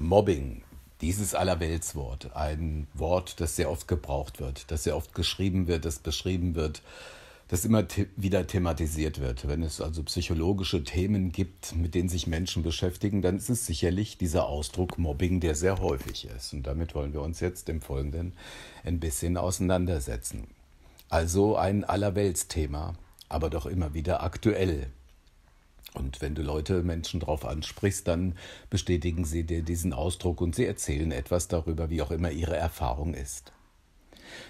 Mobbing, dieses Allerweltswort, ein Wort, das sehr oft gebraucht wird, das sehr oft geschrieben wird, das beschrieben wird, das immer th wieder thematisiert wird. Wenn es also psychologische Themen gibt, mit denen sich Menschen beschäftigen, dann ist es sicherlich dieser Ausdruck Mobbing, der sehr häufig ist. Und damit wollen wir uns jetzt im Folgenden ein bisschen auseinandersetzen. Also ein Allerweltsthema, aber doch immer wieder aktuell. Und wenn du Leute, Menschen drauf ansprichst, dann bestätigen sie dir diesen Ausdruck und sie erzählen etwas darüber, wie auch immer ihre Erfahrung ist.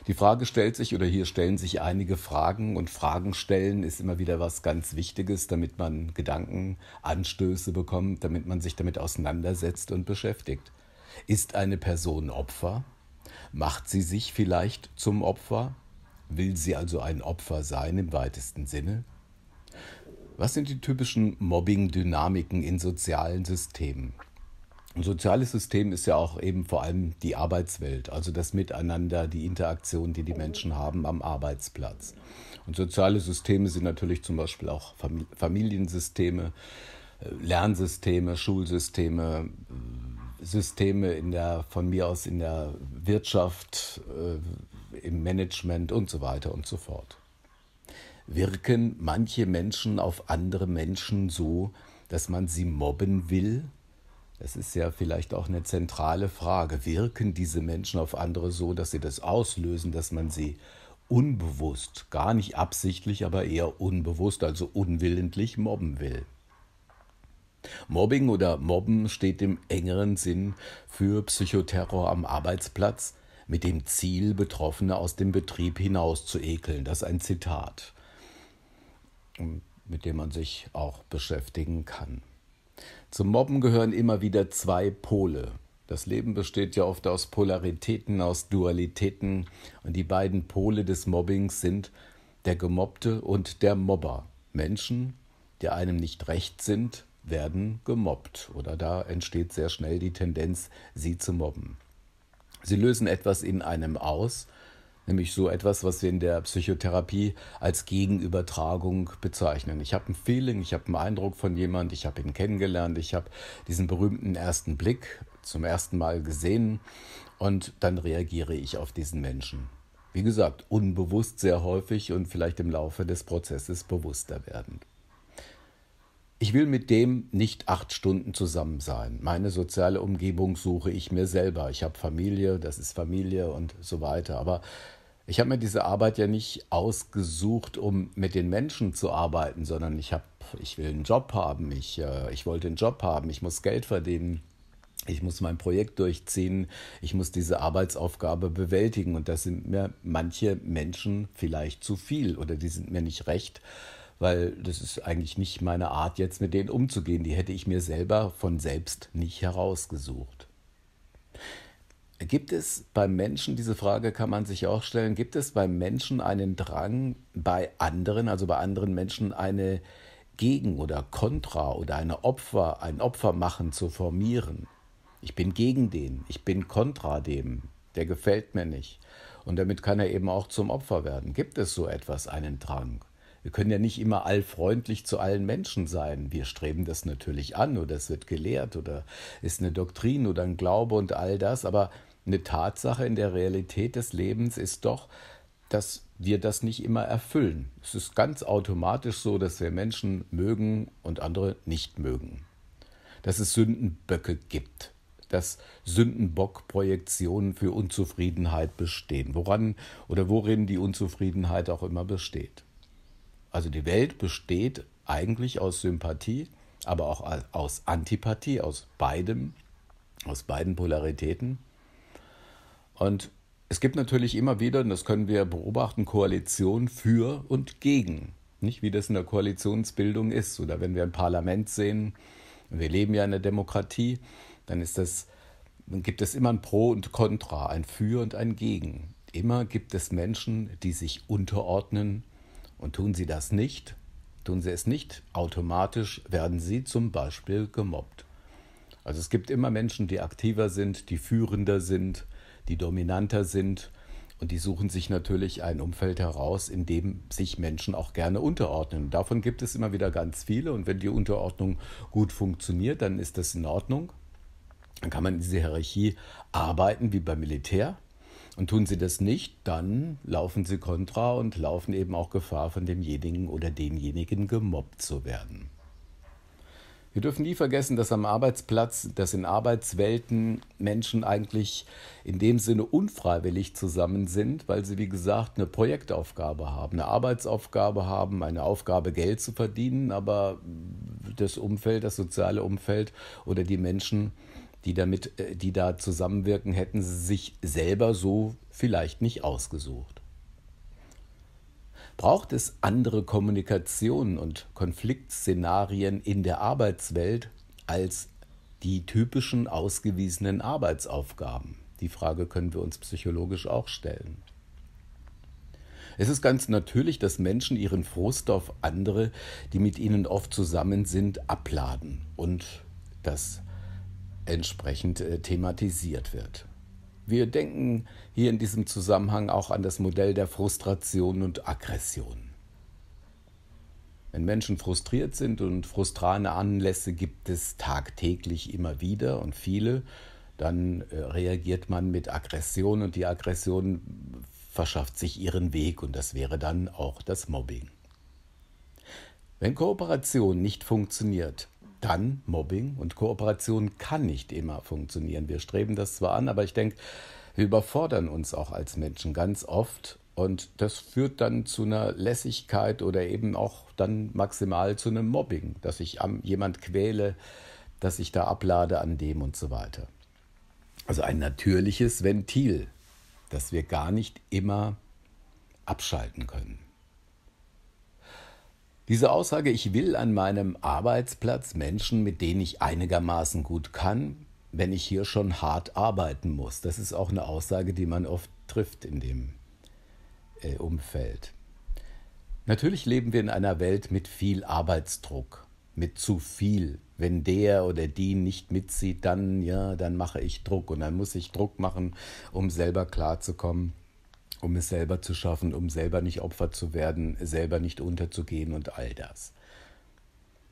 Die Frage stellt sich oder hier stellen sich einige Fragen und Fragen stellen ist immer wieder was ganz Wichtiges, damit man Gedanken, Anstöße bekommt, damit man sich damit auseinandersetzt und beschäftigt. Ist eine Person Opfer? Macht sie sich vielleicht zum Opfer? Will sie also ein Opfer sein im weitesten Sinne? Was sind die typischen Mobbing-Dynamiken in sozialen Systemen? Ein soziales System ist ja auch eben vor allem die Arbeitswelt, also das Miteinander, die Interaktion, die die Menschen haben am Arbeitsplatz. Und soziale Systeme sind natürlich zum Beispiel auch Familiensysteme, äh, Lernsysteme, Schulsysteme, äh, Systeme in der, von mir aus in der Wirtschaft, äh, im Management und so weiter und so fort wirken manche Menschen auf andere Menschen so, dass man sie mobben will? Das ist ja vielleicht auch eine zentrale Frage. Wirken diese Menschen auf andere so, dass sie das auslösen, dass man sie unbewusst, gar nicht absichtlich, aber eher unbewusst, also unwillentlich mobben will? Mobbing oder Mobben steht im engeren Sinn für Psychoterror am Arbeitsplatz mit dem Ziel, Betroffene aus dem Betrieb hinaus zu ekeln. Das ist ein Zitat mit dem man sich auch beschäftigen kann. Zum Mobben gehören immer wieder zwei Pole. Das Leben besteht ja oft aus Polaritäten, aus Dualitäten und die beiden Pole des Mobbings sind der Gemobbte und der Mobber. Menschen, die einem nicht recht sind, werden gemobbt oder da entsteht sehr schnell die Tendenz, sie zu mobben. Sie lösen etwas in einem aus, nämlich so etwas, was wir in der Psychotherapie als Gegenübertragung bezeichnen. Ich habe ein Feeling, ich habe einen Eindruck von jemand, ich habe ihn kennengelernt, ich habe diesen berühmten ersten Blick zum ersten Mal gesehen und dann reagiere ich auf diesen Menschen. Wie gesagt, unbewusst sehr häufig und vielleicht im Laufe des Prozesses bewusster werden. Ich will mit dem nicht acht Stunden zusammen sein. Meine soziale Umgebung suche ich mir selber. Ich habe Familie, das ist Familie und so weiter. Aber ich habe mir diese Arbeit ja nicht ausgesucht, um mit den Menschen zu arbeiten, sondern ich habe, ich will einen Job haben, ich, äh, ich wollte einen Job haben, ich muss Geld verdienen. Ich muss mein Projekt durchziehen, ich muss diese Arbeitsaufgabe bewältigen und das sind mir manche Menschen vielleicht zu viel oder die sind mir nicht recht, weil das ist eigentlich nicht meine Art, jetzt mit denen umzugehen. Die hätte ich mir selber von selbst nicht herausgesucht. Gibt es beim Menschen, diese Frage kann man sich auch stellen, gibt es beim Menschen einen Drang, bei anderen, also bei anderen Menschen eine Gegen- oder Kontra- oder eine Opfer, ein Opfermachen zu formieren? Ich bin gegen den, ich bin kontra dem, der gefällt mir nicht. Und damit kann er eben auch zum Opfer werden. Gibt es so etwas, einen Drang? Wir können ja nicht immer allfreundlich zu allen Menschen sein. Wir streben das natürlich an oder es wird gelehrt oder ist eine Doktrin oder ein Glaube und all das, aber eine Tatsache in der Realität des Lebens ist doch, dass wir das nicht immer erfüllen. Es ist ganz automatisch so, dass wir Menschen mögen und andere nicht mögen. Dass es Sündenböcke gibt, dass Sündenbock-Projektionen für Unzufriedenheit bestehen, woran oder worin die Unzufriedenheit auch immer besteht. Also die Welt besteht eigentlich aus Sympathie, aber auch aus Antipathie, aus beidem, aus beiden Polaritäten. Und es gibt natürlich immer wieder, und das können wir beobachten, Koalition für und gegen. Nicht wie das in der Koalitionsbildung ist. Oder wenn wir ein Parlament sehen, wir leben ja in der Demokratie, dann ist das, dann gibt es immer ein Pro und Contra, ein Für und ein Gegen. Immer gibt es Menschen, die sich unterordnen und tun sie das nicht, tun sie es nicht, automatisch werden sie zum Beispiel gemobbt. Also es gibt immer Menschen, die aktiver sind, die führender sind, die dominanter sind. Und die suchen sich natürlich ein Umfeld heraus, in dem sich Menschen auch gerne unterordnen. Und davon gibt es immer wieder ganz viele. Und wenn die Unterordnung gut funktioniert, dann ist das in Ordnung. Dann kann man in dieser Hierarchie arbeiten wie beim Militär. Und tun sie das nicht, dann laufen sie kontra und laufen eben auch Gefahr, von demjenigen oder denjenigen gemobbt zu werden. Wir dürfen nie vergessen, dass am Arbeitsplatz, dass in Arbeitswelten Menschen eigentlich in dem Sinne unfreiwillig zusammen sind, weil sie, wie gesagt, eine Projektaufgabe haben, eine Arbeitsaufgabe haben, eine Aufgabe, Geld zu verdienen, aber das Umfeld, das soziale Umfeld oder die Menschen, die damit, äh, die da zusammenwirken, hätten sie sich selber so vielleicht nicht ausgesucht braucht es andere Kommunikationen und Konfliktszenarien in der Arbeitswelt als die typischen ausgewiesenen Arbeitsaufgaben? Die Frage können wir uns psychologisch auch stellen. Es ist ganz natürlich, dass Menschen ihren Frust auf andere, die mit ihnen oft zusammen sind, abladen und das entsprechend äh, thematisiert wird. Wir denken hier in diesem Zusammenhang auch an das Modell der Frustration und Aggression. Wenn Menschen frustriert sind und frustrane Anlässe gibt es tagtäglich immer wieder und viele, dann äh, reagiert man mit Aggression und die Aggression verschafft sich ihren Weg und das wäre dann auch das Mobbing. Wenn Kooperation nicht funktioniert, dann Mobbing und Kooperation kann nicht immer funktionieren. Wir streben das zwar an, aber ich denke, wir überfordern uns auch als Menschen ganz oft und das führt dann zu einer Lässigkeit oder eben auch dann maximal zu einem Mobbing, dass ich am jemand quäle, dass ich da ablade an dem und so weiter. Also ein natürliches Ventil, das wir gar nicht immer abschalten können. Diese Aussage, ich will an meinem Arbeitsplatz Menschen, mit denen ich einigermaßen gut kann, wenn ich hier schon hart arbeiten muss. Das ist auch eine Aussage, die man oft trifft in dem äh, Umfeld. Natürlich leben wir in einer Welt mit viel Arbeitsdruck, mit zu viel. Wenn der oder die nicht mitzieht, dann ja, dann mache ich Druck und dann muss ich Druck machen, um selber klarzukommen um es selber zu schaffen, um selber nicht Opfer zu werden, selber nicht unterzugehen und all das.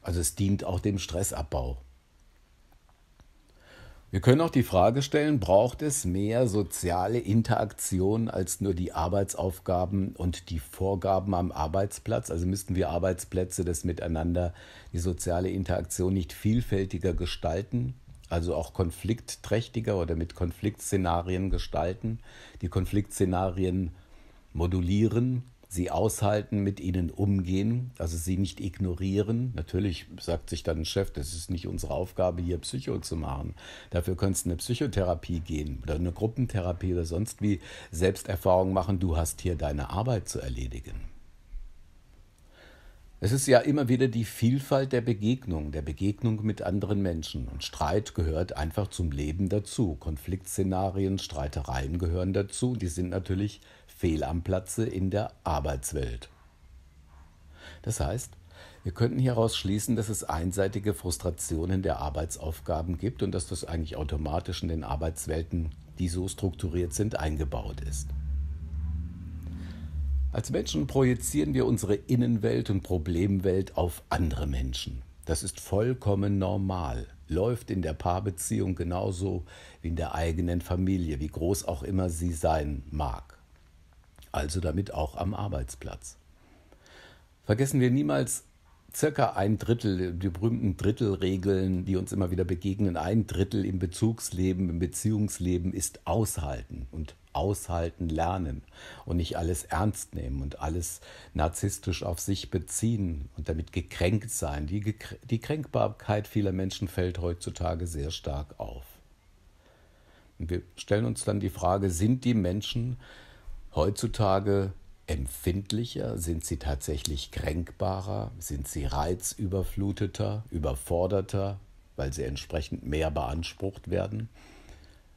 Also es dient auch dem Stressabbau. Wir können auch die Frage stellen, braucht es mehr soziale Interaktion als nur die Arbeitsaufgaben und die Vorgaben am Arbeitsplatz? Also müssten wir Arbeitsplätze das miteinander, die soziale Interaktion nicht vielfältiger gestalten? also auch konfliktträchtiger oder mit Konfliktszenarien gestalten, die Konfliktszenarien modulieren, sie aushalten, mit ihnen umgehen, also sie nicht ignorieren. Natürlich sagt sich dann ein Chef, das ist nicht unsere Aufgabe, hier Psycho zu machen. Dafür könntest du eine Psychotherapie gehen oder eine Gruppentherapie oder sonst wie Selbsterfahrung machen, du hast hier deine Arbeit zu erledigen. Es ist ja immer wieder die Vielfalt der Begegnung, der Begegnung mit anderen Menschen. Und Streit gehört einfach zum Leben dazu. Konfliktszenarien, Streitereien gehören dazu. Die sind natürlich fehl am Platze in der Arbeitswelt. Das heißt, wir könnten hieraus schließen, dass es einseitige Frustrationen der Arbeitsaufgaben gibt und dass das eigentlich automatisch in den Arbeitswelten, die so strukturiert sind, eingebaut ist. Als Menschen projizieren wir unsere Innenwelt und Problemwelt auf andere Menschen. Das ist vollkommen normal, läuft in der Paarbeziehung genauso wie in der eigenen Familie, wie groß auch immer sie sein mag. Also damit auch am Arbeitsplatz. Vergessen wir niemals, circa ein Drittel, die berühmten Drittelregeln, die uns immer wieder begegnen, ein Drittel im Bezugsleben, im Beziehungsleben ist aushalten und aushalten lernen und nicht alles ernst nehmen und alles narzisstisch auf sich beziehen und damit gekränkt sein. Die, Gekr die Kränkbarkeit vieler Menschen fällt heutzutage sehr stark auf. Und wir stellen uns dann die Frage, sind die Menschen heutzutage empfindlicher? Sind sie tatsächlich kränkbarer? Sind sie reizüberfluteter, überforderter, weil sie entsprechend mehr beansprucht werden?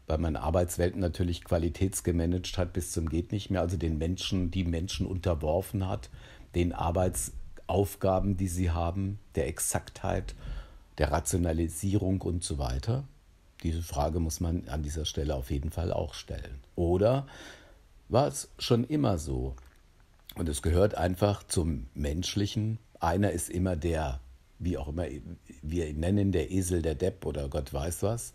Weil man Arbeitswelten natürlich qualitätsgemanagt hat bis zum geht nicht mehr, also den Menschen, die Menschen unterworfen hat, den Arbeitsaufgaben, die sie haben, der Exaktheit, der Rationalisierung und so weiter. Diese Frage muss man an dieser Stelle auf jeden Fall auch stellen. Oder war es schon immer so, und es gehört einfach zum Menschlichen. Einer ist immer der, wie auch immer wir ihn nennen, der Esel, der Depp oder Gott weiß was.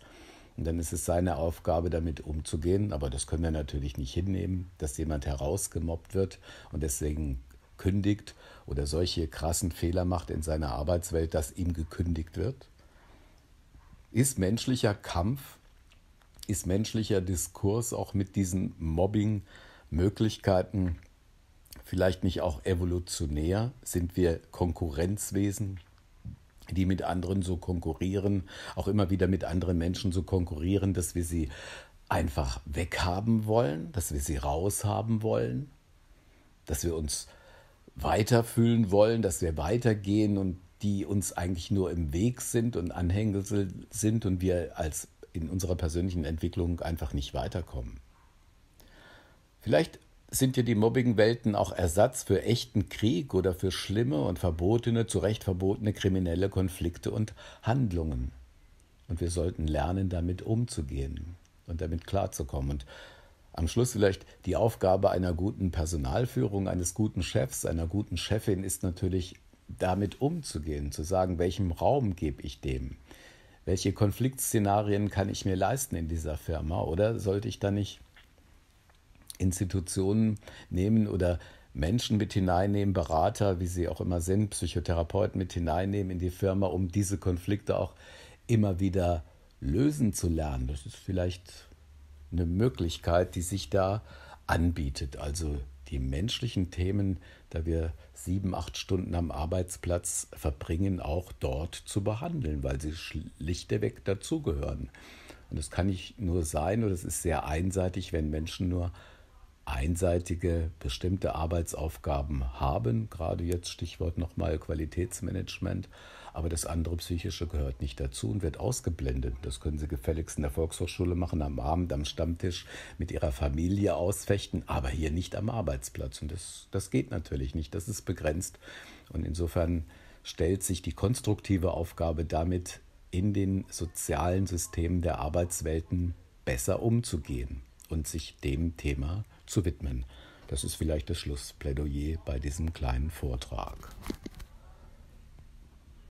Und dann ist es seine Aufgabe, damit umzugehen. Aber das können wir natürlich nicht hinnehmen, dass jemand herausgemobbt wird und deswegen kündigt oder solche krassen Fehler macht in seiner Arbeitswelt, dass ihm gekündigt wird. Ist menschlicher Kampf, ist menschlicher Diskurs auch mit diesen Mobbing-Möglichkeiten vielleicht nicht auch evolutionär? Sind wir Konkurrenzwesen, die mit anderen so konkurrieren, auch immer wieder mit anderen Menschen so konkurrieren, dass wir sie einfach weghaben wollen, dass wir sie raushaben wollen, dass wir uns weiterfühlen wollen, dass wir weitergehen und die uns eigentlich nur im Weg sind und Anhängsel sind und wir als in unserer persönlichen Entwicklung einfach nicht weiterkommen. Vielleicht sind ja die Mobbing-Welten auch Ersatz für echten Krieg oder für schlimme und verbotene, zu Recht verbotene kriminelle Konflikte und Handlungen. Und wir sollten lernen, damit umzugehen und damit klarzukommen. Und am Schluss vielleicht die Aufgabe einer guten Personalführung, eines guten Chefs, einer guten Chefin ist natürlich, damit umzugehen, zu sagen, welchem Raum gebe ich dem? Welche Konfliktszenarien kann ich mir leisten in dieser Firma? Oder sollte ich da nicht Institutionen nehmen oder Menschen mit hineinnehmen, Berater, wie sie auch immer sind, Psychotherapeuten mit hineinnehmen in die Firma, um diese Konflikte auch immer wieder lösen zu lernen. Das ist vielleicht eine Möglichkeit, die sich da anbietet. Also die menschlichen Themen, da wir sieben, acht Stunden am Arbeitsplatz verbringen, auch dort zu behandeln, weil sie schlichtweg dazugehören. Und das kann nicht nur sein, oder es ist sehr einseitig, wenn Menschen nur einseitige bestimmte Arbeitsaufgaben haben, gerade jetzt Stichwort nochmal Qualitätsmanagement, aber das andere psychische gehört nicht dazu und wird ausgeblendet. Das können Sie gefälligst in der Volkshochschule machen, am Abend, am Stammtisch mit Ihrer Familie ausfechten, aber hier nicht am Arbeitsplatz. Und das, das geht natürlich nicht, das ist begrenzt. Und insofern stellt sich die konstruktive Aufgabe damit, in den sozialen Systemen der Arbeitswelten besser umzugehen und sich dem Thema zu widmen. Das ist vielleicht das Schlussplädoyer bei diesem kleinen Vortrag.